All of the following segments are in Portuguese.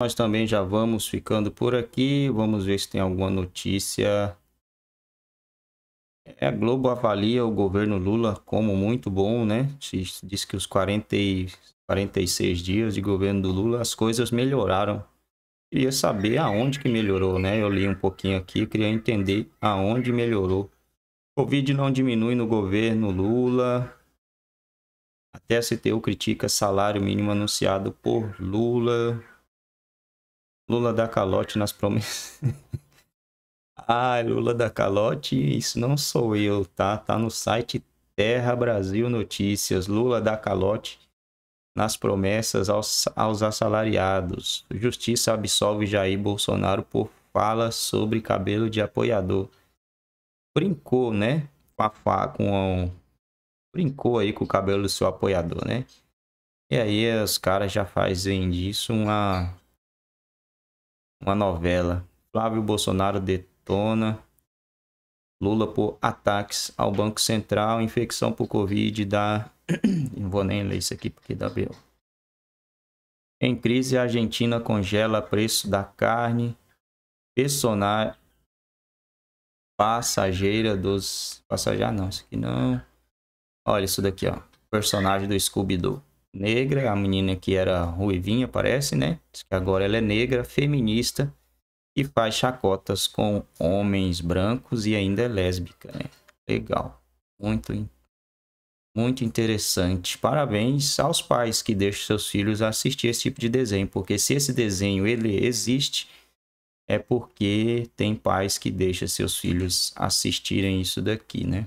Nós também já vamos ficando por aqui. Vamos ver se tem alguma notícia. É, a Globo avalia o governo Lula como muito bom, né? Diz que os 40 e 46 dias de governo do Lula as coisas melhoraram. Queria saber aonde que melhorou, né? Eu li um pouquinho aqui, queria entender aonde melhorou. Covid não diminui no governo Lula. Até a CTU critica salário mínimo anunciado por Lula. Lula da calote nas promessas. Ai, Lula da calote, isso não sou eu, tá? Tá no site Terra Brasil Notícias. Lula da calote nas promessas aos, aos assalariados. Justiça absolve Jair Bolsonaro por fala sobre cabelo de apoiador. Brincou, né? Com a fa... com Brincou aí com o cabelo do seu apoiador, né? E aí os caras já fazem disso uma uma novela. Flávio Bolsonaro detona Lula por ataques ao Banco Central, infecção por Covid dá. Não vou nem ler isso aqui porque dá B.O. Em crise, a Argentina congela preço da carne. Personagem passageira dos. Passageira não, isso aqui não. Olha isso daqui, ó. Personagem do Scooby-Doo negra, a menina que era ruivinha, parece, né? que agora ela é negra, feminista e faz chacotas com homens brancos e ainda é lésbica, né? Legal. Muito, muito interessante. Parabéns aos pais que deixam seus filhos assistir esse tipo de desenho, porque se esse desenho ele existe, é porque tem pais que deixam seus filhos assistirem isso daqui, né?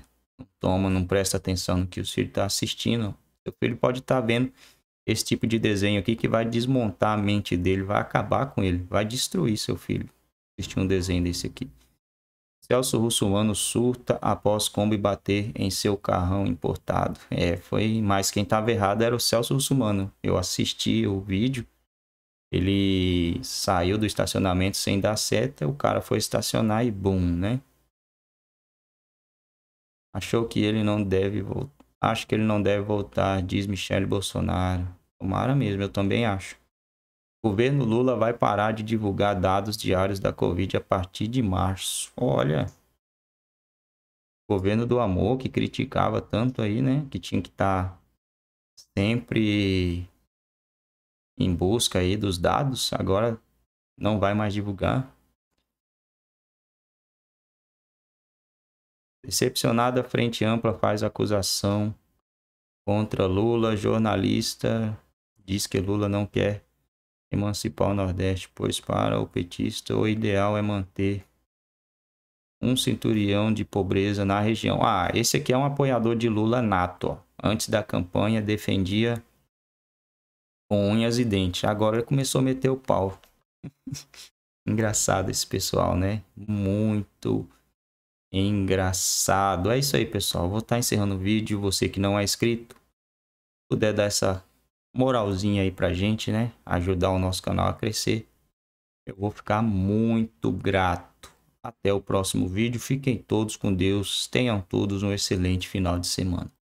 toma, não presta atenção no que o filho está assistindo, seu filho pode estar tá vendo esse tipo de desenho aqui que vai desmontar a mente dele, vai acabar com ele, vai destruir seu filho. Existe um desenho desse aqui. Celso Russumano surta após Kombi bater em seu carrão importado. É, foi, mas quem estava errado era o Celso Russumano. Eu assisti o vídeo, ele saiu do estacionamento sem dar seta, o cara foi estacionar e bum, né? Achou que ele não deve voltar Acho que ele não deve voltar, diz Michele Bolsonaro. Tomara mesmo, eu também acho. O governo Lula vai parar de divulgar dados diários da Covid a partir de março. Olha. O governo do amor que criticava tanto aí, né? Que tinha que estar tá sempre em busca aí dos dados, agora não vai mais divulgar. Decepcionada, Frente Ampla faz acusação contra Lula. Jornalista diz que Lula não quer emancipar o Nordeste, pois para o petista o ideal é manter um cinturão de pobreza na região. Ah, esse aqui é um apoiador de Lula nato. Ó. Antes da campanha defendia com unhas e dentes. Agora ele começou a meter o pau. Engraçado esse pessoal, né? Muito engraçado. É isso aí, pessoal. Vou estar tá encerrando o vídeo. Você que não é inscrito, puder dar essa moralzinha aí pra gente, né? Ajudar o nosso canal a crescer. Eu vou ficar muito grato. Até o próximo vídeo. Fiquem todos com Deus. Tenham todos um excelente final de semana.